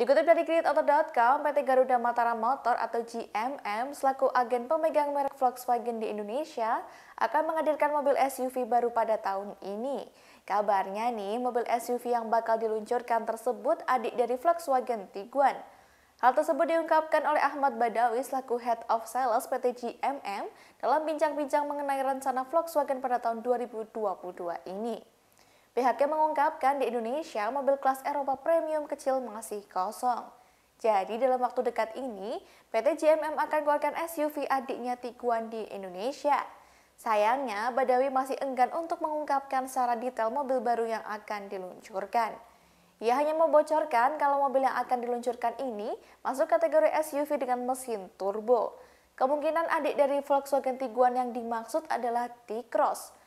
Dikutip dari kreditoto.com, PT Garuda Mataram Motor atau GMM selaku agen pemegang merek Volkswagen di Indonesia akan menghadirkan mobil SUV baru pada tahun ini. Kabarnya nih, mobil SUV yang bakal diluncurkan tersebut adik dari Volkswagen Tiguan. Hal tersebut diungkapkan oleh Ahmad Badawi selaku Head of Sales PT GMM dalam bincang-bincang mengenai rencana Volkswagen pada tahun 2022 ini. Pihaknya mengungkapkan di Indonesia mobil kelas Eropa premium kecil masih kosong. Jadi dalam waktu dekat ini, PT JMM akan keluarkan SUV adiknya Tiguan di Indonesia. Sayangnya, Badawi masih enggan untuk mengungkapkan secara detail mobil baru yang akan diluncurkan. Ia hanya membocorkan kalau mobil yang akan diluncurkan ini masuk kategori SUV dengan mesin turbo. Kemungkinan adik dari Volkswagen Tiguan yang dimaksud adalah T-Cross.